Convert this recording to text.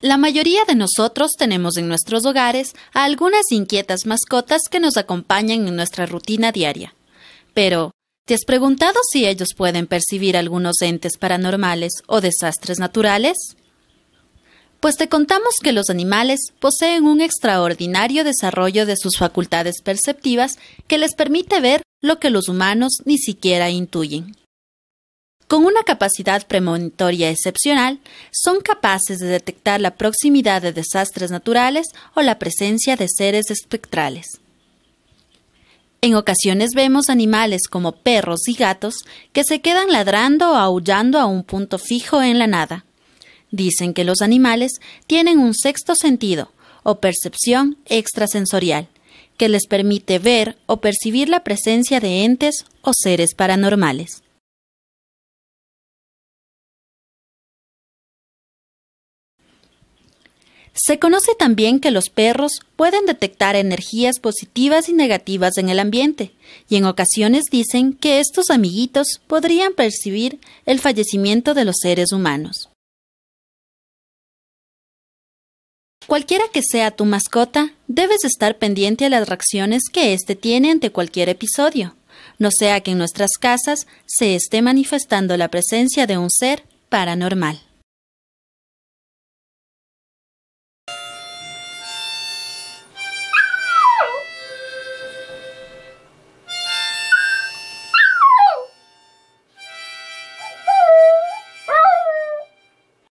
La mayoría de nosotros tenemos en nuestros hogares a algunas inquietas mascotas que nos acompañan en nuestra rutina diaria. Pero, ¿te has preguntado si ellos pueden percibir algunos entes paranormales o desastres naturales? Pues te contamos que los animales poseen un extraordinario desarrollo de sus facultades perceptivas que les permite ver lo que los humanos ni siquiera intuyen con una capacidad premonitoria excepcional, son capaces de detectar la proximidad de desastres naturales o la presencia de seres espectrales. En ocasiones vemos animales como perros y gatos que se quedan ladrando o aullando a un punto fijo en la nada. Dicen que los animales tienen un sexto sentido o percepción extrasensorial, que les permite ver o percibir la presencia de entes o seres paranormales. Se conoce también que los perros pueden detectar energías positivas y negativas en el ambiente, y en ocasiones dicen que estos amiguitos podrían percibir el fallecimiento de los seres humanos. Cualquiera que sea tu mascota, debes estar pendiente a las reacciones que éste tiene ante cualquier episodio, no sea que en nuestras casas se esté manifestando la presencia de un ser paranormal.